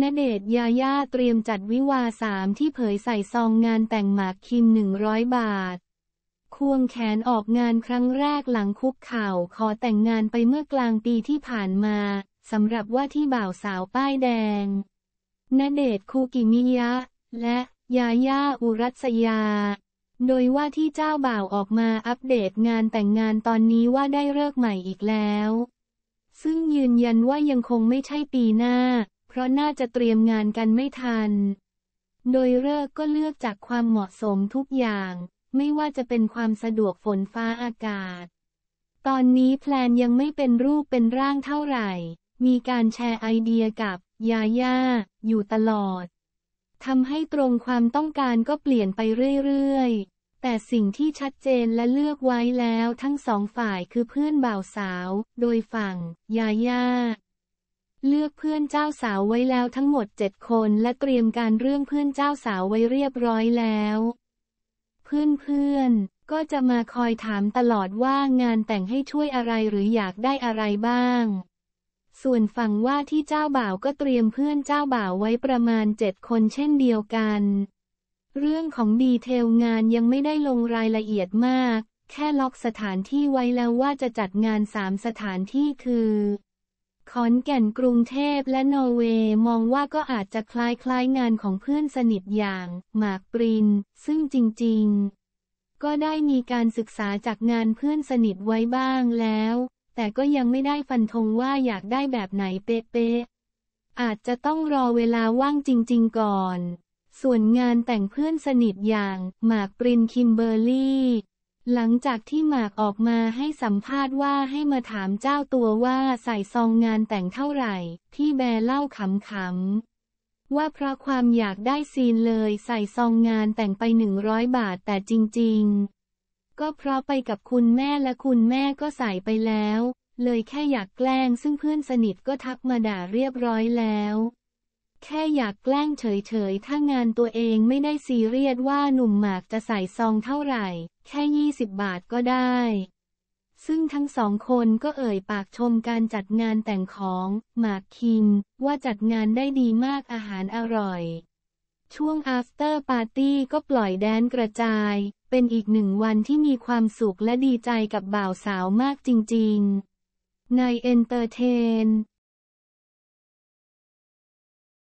ณเดชยาย่าเตรียมจัดวิวาสามที่เผยใส่ซองงานแต่งหมากคิม100บาท ควงแขนออกงานครั้งแรกหลังคุกเข่าขอแต่งงานไปเมื่อกลางปีที่ผ่านมาสำหรับว่าที่บ่าวสาวป้ายแดงณเดชคูกิมิยะ และยาย่าอุรัสยา โดยว่าที่เจ้าบ่าวออกมาอัปเดตงานแต่งงานตอนนี้ว่าได้เลิกใหม่อีกแล้ว ซึ่งยืนยันว่ายังคงไม่ใช่ปีหน้าเพราะน่าจะเตรียมงานกันไม่ทัน โดยเลิกก็เลือกจากความเหมาะสมทุกอย่าง ไม่ว่าจะเป็นความสะดวกฝนฟ้าอากาศ ตอนนี้แพลนยังไม่เป็นรูปเป็นร่างเท่าไหร่ มีการแชร์ไอเดียกับยาย่าอยู่ตลอดทำให้ตรงความต้องการก็เปลี่ยนไปเรื่อยๆ แต่สิ่งที่ชัดเจนและเลือกไว้แล้วทั้งสองฝ่ายคือเพื่อนบ่าวสาวโดยฝั่งยาย่าเลือกเพื่อนเจ้าสาวไว้แล้วทั้งหมดเจ็ดคนและเตรียมการเรื่องเพื่อนเจ้าสาวไว้เรียบร้อยแล้ว เพื่อนๆ ก็จะมาคอยถามตลอดว่างานแต่งให้ช่วยอะไรหรืออยากได้อะไรบ้าง ส่วนฝั่งว่าที่เจ้าบ่าวก็เตรียมเพื่อนเจ้าบ่าวไว้ประมาณเจ็ดคนเช่นเดียวกัน เรื่องของดีเทลงานยังไม่ได้ลงรายละเอียดมาก แค่ล็อกสถานที่ไว้แล้วว่าจะจัดงานสามสถานที่คือขอนแก่นกรุงเทพและนอร์เวย์มองว่าก็อาจจะคล้ายๆงานของเพื่อนสนิทอย่าง หมากปรินซึ่งจริงๆ ก็ได้มีการศึกษาจากงานเพื่อนสนิทไว้บ้างแล้ว แต่ก็ยังไม่ได้ฟันธงว่าอยากได้แบบไหนเป๊ะ ๆ อาจจะต้องรอเวลาว่างจริงๆ ก่อน ส่วนงานแต่งเพื่อนสนิทอย่างหมากปรินคิมเบอร์ลี่หลังจากที่หมากออกมาให้สัมภาษณ์ว่าให้มาถามเจ้าตัวว่าใส่ซองงานแต่งเท่าไหร่พี่แบร์เล่าขำๆว่าเพราะความอยากได้ซีนเลย ใส่ซองงานแต่งไปหนึ่งร้อยบาทแต่จริงๆ ก็เพราะไปกับคุณแม่และคุณแม่ก็ใส่ไปแล้ว เลยแค่อยากแกล้งซึ่งเพื่อนสนิทก็ทักมาด่าเรียบร้อยแล้วแค่อยากแกล้งเฉยๆ ถ้างานตัวเองไม่ได้ซีเรียสว่าหนุ่มหมากจะใส่ซองเท่าไหร่ แค่ 20 บาทก็ได้ ซึ่งทั้งสองคนก็เอ่ยปากชมการจัดงานแต่งของหมากคิมว่าจัดงานได้ดีมากอาหารอร่อย ช่วง after party ก็ปล่อยแดนกระจาย เป็นอีกหนึ่งวันที่มีความสุขและดีใจกับบ่าวสาวมากจริงๆ ใน entertain